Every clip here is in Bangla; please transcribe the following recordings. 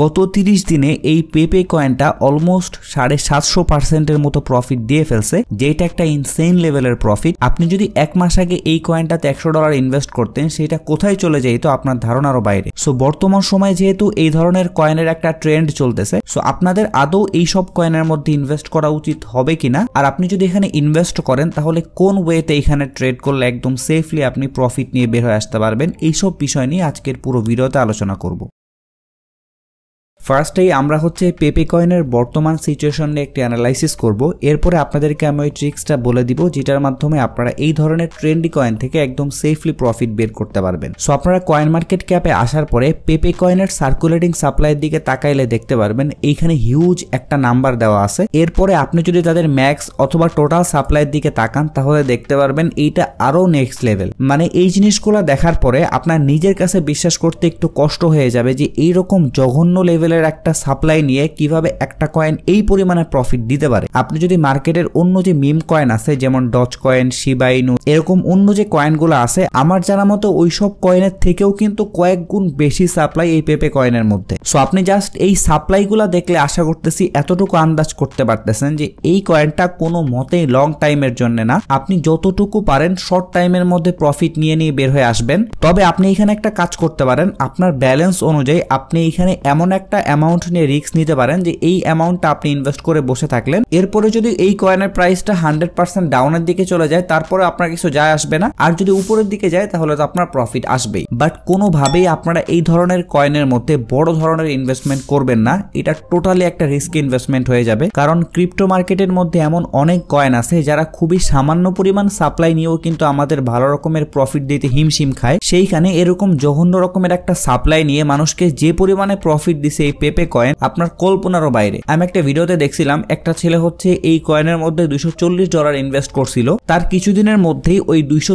গত তিরিশ দিনে এই পেপে কয়েনটা অলমোস্ট সাড়ে সাতশো পার্সেন্টের মতো প্রফিট দিয়ে ফেলছে যেটা একটা ইনসেন লেভেলের প্রফিট আপনি যদি এক মাস আগে এই কয়েনটাতে একশো ডলার ইনভেস্ট করতেন সেটা কোথায় চলে যেত আপনার ধারণারও বাইরে সো বর্তমান সময় যেহেতু এই ধরনের কয়েনের একটা ট্রেন্ড চলতেছে সো আপনাদের আদৌ এই সব কয়েনের মধ্যে ইনভেস্ট করা উচিত হবে কিনা আর আপনি যদি এখানে ইনভেস্ট করেন তাহলে কোন ওয়েতে এখানে ট্রেড করলে একদম সেফলি আপনি প্রফিট নিয়ে বের হয়ে আসতে পারবেন এইসব বিষয় নিয়ে আজকের পুরো ভিডিওতে আলোচনা করব ফার্স্টেই আমরা হচ্ছে পেপে কয়েনের বর্তমান সিচুয়েশন নিয়ে একটি অ্যানালাইসিস করব এরপরে আপনাদেরকে আমি ওই ট্রিক্সটা বলে দিব যেটার মাধ্যমে আপনারা এই ধরনের ট্রেন্ডি কয়েন থেকে একদম সেফলি প্রফিট বের করতে পারবেন সো আপনারা কয়েন মার্কেট ক্যাপে আসার পরে পেপে কয়েনের সার্কুলেটিং সাপ্লাইয়ের দিকে তাকাইলে দেখতে পারবেন এইখানে হিউজ একটা নাম্বার দেওয়া আছে এরপরে আপনি যদি তাদের ম্যাক্স অথবা টোটাল সাপ্লাইয়ের দিকে তাকান তাহলে দেখতে পারবেন এইটা আরও নেক্সট লেভেল মানে এই জিনিসগুলো দেখার পরে আপনার নিজের কাছে বিশ্বাস করতে একটু কষ্ট হয়ে যাবে যে এইরকম জঘন্য লেভেল লেভেলের একটা সাপ্লাই নিয়ে কিভাবে একটা কয়েন এই পরিমাণে প্রফিট দিতে পারে আপনি যদি মার্কেটের অন্য যে মিম কয়েন আছে যেমন ডচ কয়েন শিবাইনু এরকম অন্য যে কয়েনগুলো আছে আমার জানা মতো ওইসব কয়েনের থেকেও কিন্তু কয়েক গুণ বেশি সাপ্লাই এই পেপে কয়েনের মধ্যে সো আপনি জাস্ট এই সাপ্লাইগুলো দেখলে আশা করতেছি এতটুকু আন্দাজ করতে পারতেছেন যে এই কয়েনটা কোনো মতেই লং টাইমের জন্য না আপনি যতটুকু পারেন শর্ট টাইমের মধ্যে প্রফিট নিয়ে নিয়ে বের হয়ে আসবেন তবে আপনি এখানে একটা কাজ করতে পারেন আপনার ব্যালেন্স অনুযায়ী আপনি এখানে এমন একটা একটা অ্যামাউন্ট নিয়ে রিস্ক নিতে পারেন যে এই অ্যামাউন্টটা আপনি ইনভেস্ট করে বসে থাকলেন এরপরে যদি এই কয়েনের প্রাইসটা হান্ড্রেড পার্সেন্ট ডাউনের দিকে চলে যায় তারপরে আপনার কিছু যায় আসবে না আর যদি উপরের দিকে যায় তাহলে তো আপনার প্রফিট আসবেই বাট কোনোভাবেই আপনারা এই ধরনের কয়েনের মধ্যে বড় ধরনের ইনভেস্টমেন্ট করবেন না এটা টোটালি একটা রিস্ক ইনভেস্টমেন্ট হয়ে যাবে কারণ ক্রিপ্টো মার্কেটের মধ্যে এমন অনেক কয়েন আছে যারা খুবই সামান্য পরিমাণ সাপ্লাই নিয়েও কিন্তু আমাদের ভালো রকমের প্রফিট দিতে হিমশিম খায় সেইখানে এরকম জঘন্য রকমের একটা সাপ্লাই নিয়ে মানুষকে যে পরিমাণে প্রফিট দিছে সেই পেপে কয়েন আপনার কল্পনারও বাইরে আমি একটা ভিডিওতে দেখছিলাম একটা ছেলে হচ্ছে এই কয়েনের মধ্যে দুইশো ডলার ইনভেস্ট করছিল তার কিছুদিনের মধ্যেই ওই দুইশো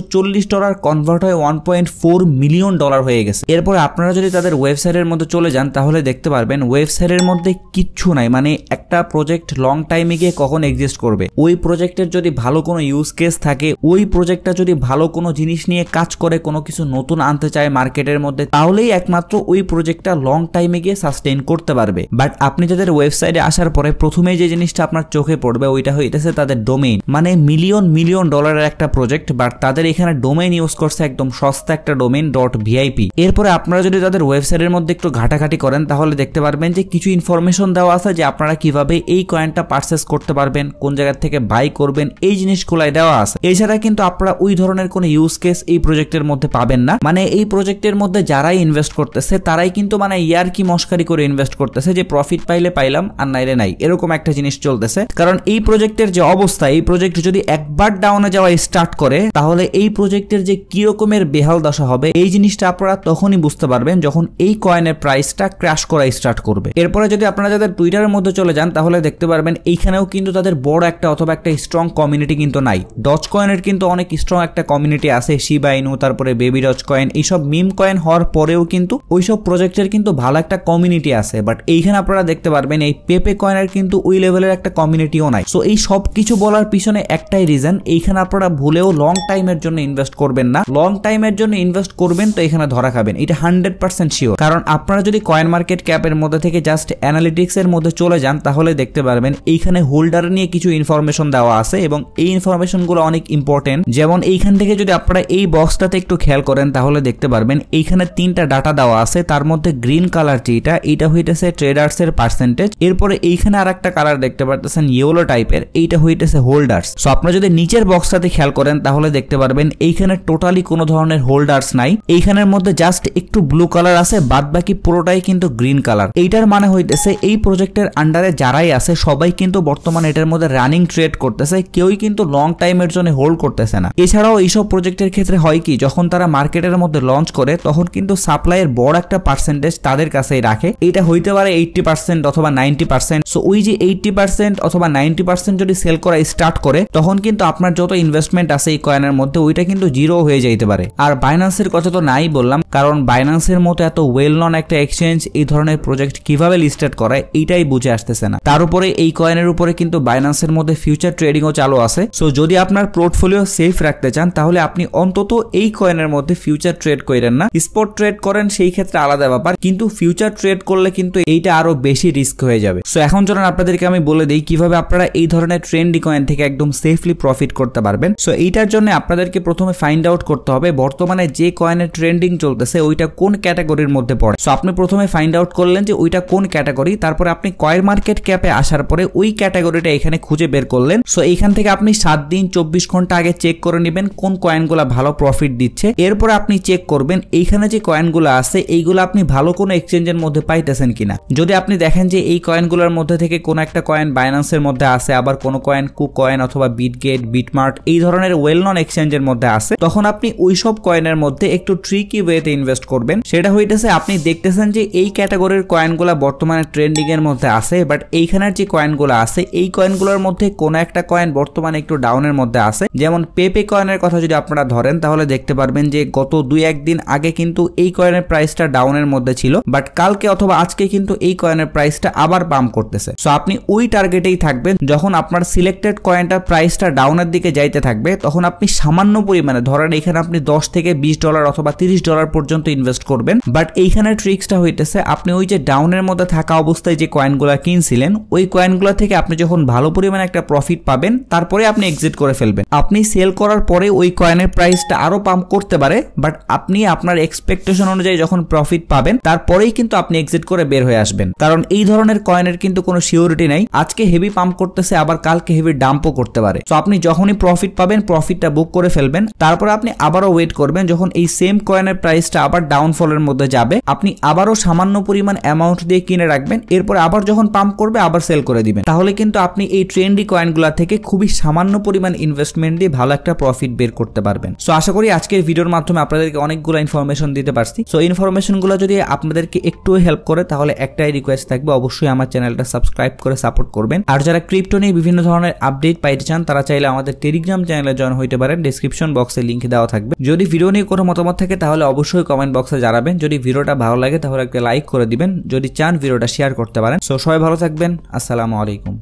ডলার কনভার্ট হয়ে one point four million dollar হয়ে গেছে এরপর আপনারা যদি তাদের ওয়েবসাইটের মধ্যে চলে যান তাহলে দেখতে পারবেন ওয়েবসাইটের মধ্যে কিচ্ছু নাই মানে একটা প্রজেক্ট লং টাইমে গিয়ে কখন এক্সিস্ট করবে ওই প্রজেক্টের যদি ভালো কোনো ইউজ কেস থাকে ওই প্রজেক্টটা যদি ভালো কোনো জিনিস নিয়ে কাজ করে কোনো কিছু নতুন আনতে চায় মার্কেটের মধ্যে তাহলেই একমাত্র ওই প্রজেক্টটা লং টাইমে গিয়ে সাস্টেন করতে পারবে বাট আপনি যাদের ওয়েবসাইটে আসার পরে প্রথমেই যে জিনিসটা আপনার চোখে পড়বে ওইটা হইতেছে তাদের ডোমেইন মানে মিলিয়ন মিলিয়ন ডলারের একটা প্রজেক্ট বাট তাদের এখানে ডোমেইন ইউজ করছে একদম সস্তা একটা ডোমেইন ডট ভিআইপি এরপরে আপনারা যদি তাদের ওয়েবসাইটের মধ্যে একটু ঘাটাঘাটি করেন তাহলে দেখতে পারবেন যে কিছু ইনফরমেশন দেওয়া আছে যে আপনারা কিভাবে এই কয়েনটা পার্সেস করতে পারবেন কোন জায়গা থেকে বাই করবেন এই জিনিসগুলাই দেওয়া আছে এছাড়া কিন্তু আপনারা ওই ধরনের কোনো ইউজ কেস এই প্রজেক্টের মধ্যে পাবেন না মানে এই প্রজেক্টের মধ্যে যারাই ইনভেস্ট করতেছে তারাই কিন্তু মানে ইয়ার কি মস্কারি করে ইনভেস্ট করতেছে যে প্রফিট পাইলে পাইলাম আর নাইলে নাই এরকম একটা জিনিস চলতেছে কারণ এই প্রজেক্টের যে অবস্থা এই প্রজেক্ট যদি একবার ডাউনে যাওয়া স্টার্ট করে তাহলে এই প্রজেক্টের যে কি রকমের বেহাল দশা হবে এই জিনিসটা আপনারা তখনই বুঝতে পারবেন যখন এই কয়েনের প্রাইসটা ক্র্যাশ করা স্টার্ট করবে এরপরে যদি আপনারা যাদের টুইটারের মধ্যে চলে যান তাহলে দেখতে পারবেন এইখানেও কিন্তু তাদের বড় একটা অথবা একটা স্ট্রং কমিউনিটি কিন্তু নাই ডজ কয়েনের কিন্তু অনেক স্ট্রং একটা কমিউনিটি আছে শিবাইনু তারপরে বেবি ডজ কয়েন এইসব মিম কয়েন হওয়ার পরেও কিন্তু ওইসব প্রজেক্টের কিন্তু ভালো একটা কমিউনিটি আছে বাট এইখানে আপনারা দেখতে পারবেন এই পেপে কয়েনের কিন্তু ওই লেভেলের একটা কমিউনিটিও নাই সো এই সব কিছু বলার পিছনে একটাই রিজন এইখানে আপনারা ভুলেও লং টাইমের জন্য ইনভেস্ট করবেন না লং টাইমের জন্য ইনভেস্ট করবেন তো এখানে ধরা খাবেন এটা হান্ড্রেড পার্সেন্ট শিওর কারণ আপনারা যদি কয়েন মার্কেট ক্যাপের মধ্যে থেকে জাস্ট অ্যানালিটিক্স এর মধ্যে চলে যান তাহলে দেখতে পারবেন এইখানে হোল্ডার নিয়ে কিছু ইনফরমেশন দেওয়া আছে এবং এই ইনফরমেশন গুলো অনেক ইম্পর্টেন্ট যেমন এইখান থেকে যদি আপনারা এই বক্সটাতে একটু খেয়াল করেন তাহলে দেখতে পারবেন এইখানে তিনটা ডাটা দেওয়া আছে তার মধ্যে গ্রিন কালার যেটা এটা হইতেছে ট্রেডার্সের পার্সেন্টেজ এরপরে এইখানে আর একটা কালার দেখতে পারতেছেন ইয়েলো টাইপের এইটা হইতেছে হোল্ডার্স সো আপনারা যদি নিচের বক্সটাতে খেয়াল করেন তাহলে দেখতে পারবেন এইখানে টোটালি কোনো ধরনের হোল্ডার্স নাই এইখানের মধ্যে জাস্ট একটু ব্লু কালার আছে বাদ বাকি পুরোটাই কিন্তু গ্রিন কালার এইটার মানে হইতেছে এই প্রজেক্টের আন্ডারে যারাই আছে সবাই কিন্তু বর্তমানে এটার মধ্যে রানিং ট্রেড করতেছে কেউই কিন্তু লং টাইমের জন্য হোল্ড করতেছে না এছাড়াও এইসব প্রজেক্টের ক্ষেত্রে হয় কি যখন তারা মার্কেটের মধ্যে লঞ্চ করে তখন কিন্তু সাপ্লাইয়ের বড় একটা পার্সেন্টেজ তাদের কাছেই রাখে এইটা হইতে পারে এইটটি পার্সেন্ট অথবা নাইনটি পার্সেন্ট সো ওই যে এইটটি পার্সেন্ট অথবা নাইনটি পার্সেন্ট যদি সেল করা স্টার্ট করে তখন কিন্তু আপনার যত ইনভেস্টমেন্ট আছে এই কয়েনের মধ্যে ওইটা কিন্তু জিরো হয়ে যাইতে পারে আর বাইন্যান্সের কথা তো নাই বললাম কারণ বাইন্যান্সের মতো এত ওয়েল নন একটা এক্সচেঞ্জ এই ধরনের প্রজেক্ট কিভাবে লিস্টেড করায় এইটাই বুঝে আসতেছে না তার উপরে এই কয়েনের উপরে কিন্তু বাইন্যান্সের মধ্যে ফিউচার ট্রেডিংও চালু আছে সো যদি আপনার পোর্টফোলিও সেফ রাখতে চান তাহলে আপনি অন্তত এই কয়েনের মধ্যে ফিউচার ট্রেড করেন না স্পট ট্রেড করেন সেই ক্ষেত্রে আলাদা ব্যাপার কিন্তু ফিউচার ট্রেড করলে করলে কিন্তু এইটা আরো বেশি রিস্ক হয়ে যাবে সো এখন চলুন আপনাদেরকে আমি বলে দিই কিভাবে আপনারা এই ধরনের ট্রেন্ডি কয়েন থেকে একদম সেফলি প্রফিট করতে পারবেন সো এইটার জন্য আপনাদেরকে প্রথমে ফাইন্ড আউট করতে হবে বর্তমানে যে কয়েনের ট্রেন্ডিং চলতেছে ওইটা কোন ক্যাটাগরির মধ্যে পড়ে সো আপনি প্রথমে ফাইন্ড আউট করলেন যে ওইটা কোন ক্যাটাগরি তারপরে আপনি কয়েন মার্কেট ক্যাপে আসার পরে ওই ক্যাটাগরিটা এখানে খুঁজে বের করলেন সো এইখান থেকে আপনি সাত দিন চব্বিশ ঘন্টা আগে চেক করে নেবেন কোন কয়েনগুলো ভালো প্রফিট দিচ্ছে এরপর আপনি চেক করবেন এইখানে যে কয়েনগুলো আছে এইগুলো আপনি ভালো কোনো এক্সচেঞ্জের মধ্যে পাইতে পাইতেছেন কিনা যদি আপনি দেখেন যে এই কয়েনগুলোর মধ্যে থেকে কোনো একটা কয়েন বাইন্যান্সের মধ্যে আছে আবার কোনো কয়েন কু কয়েন অথবা বিটগেট বিটমার্ট এই ধরনের ওয়েল নন এক্সচেঞ্জের মধ্যে আছে তখন আপনি ওই সব কয়েনের মধ্যে একটু ট্রিকি ওয়েতে ইনভেস্ট করবেন সেটা হইতেছে আপনি দেখতেছেন যে এই ক্যাটাগরির কয়েনগুলো বর্তমানে ট্রেন্ডিং এর মধ্যে আছে বাট এইখানের যে কয়েনগুলো আছে এই কয়েনগুলোর মধ্যে কোনো একটা কয়েন বর্তমানে একটু ডাউনের মধ্যে আছে যেমন পেপে কয়েনের কথা যদি আপনারা ধরেন তাহলে দেখতে পারবেন যে গত দুই একদিন আগে কিন্তু এই কয়েনের প্রাইসটা ডাউনের মধ্যে ছিল বাট কালকে অথবা আজকে কিন্তু এই কয়েনের প্রাইসটা আবার পাম্প করতেছে সো আপনি ওই টার্গেটেই থাকবেন যখন আপনার সিলেক্টেড কয়েনটার প্রাইসটা ডাউনের দিকে যাইতে থাকবে তখন আপনি সামান্য পরিমাণে ধরেন এখানে আপনি দশ থেকে বিশ ডলার অথবা তিরিশ ডলার পর্যন্ত ইনভেস্ট করবেন বাট এইখানে ট্রিক্সটা হইতেছে আপনি ওই যে ডাউনের মধ্যে থাকা অবস্থায় যে কয়েনগুলো কিনছিলেন ওই কয়েনগুলো থেকে আপনি যখন ভালো পরিমাণে একটা প্রফিট পাবেন তারপরে আপনি এক্সিট করে ফেলবেন আপনি সেল করার পরে ওই কয়েনের প্রাইসটা আরও পাম্প করতে পারে বাট আপনি আপনার এক্সপেকটেশন অনুযায়ী যখন প্রফিট পাবেন তারপরেই কিন্তু আপনি এক্সিট করে বের হয়ে আসবেন কারণ এই ধরনের কয়েনের কিন্তু কোনো সিওরিটি নাই আজকে হেভি পাম্প করতেছে আবার কালকে হেভি ডাম্পও করতে পারে তো আপনি যখনই প্রফিট পাবেন প্রফিটটা বুক করে ফেলবেন তারপর আপনি আবারও ওয়েট করবেন যখন এই সেম কয়েনের প্রাইসটা আবার ডাউনফলের মধ্যে যাবে আপনি আবারও সামান্য পরিমাণ অ্যামাউন্ট দিয়ে কিনে রাখবেন এরপর আবার যখন পাম্প করবে আবার সেল করে দিবেন তাহলে কিন্তু আপনি এই ট্রেন্ডি কয়েনগুলো থেকে খুবই সামান্য পরিমাণ ইনভেস্টমেন্ট দিয়ে ভালো একটা প্রফিট বের করতে পারবেন সো আশা করি আজকের ভিডিওর মাধ্যমে আপনাদেরকে অনেকগুলো ইনফরমেশন দিতে পারছি সো ইনফরমেশনগুলো যদি আপনাদেরকে একটু হেল্প করে করে তাহলে একটাই রিকোয়েস্ট থাকবে অবশ্যই আমার চ্যানেলটা সাবস্ক্রাইব করে সাপোর্ট করবেন আর যারা ক্রিপ্টো নিয়ে বিভিন্ন ধরনের আপডেট পাইতে চান তারা চাইলে আমাদের টেলিগ্রাম চ্যানেলে জয়েন হইতে পারেন ডিসক্রিপশন বক্সে লিঙ্ক দেওয়া থাকবে যদি ভিডিও নিয়ে কোনো মতামত থাকে তাহলে অবশ্যই কমেন্ট বক্সে জানাবেন যদি ভিডিওটা ভালো লাগে তাহলে একটা লাইক করে দিবেন যদি চান ভিডিওটা শেয়ার করতে পারেন সো সবাই ভালো থাকবেন আসসালামু আলাইকুম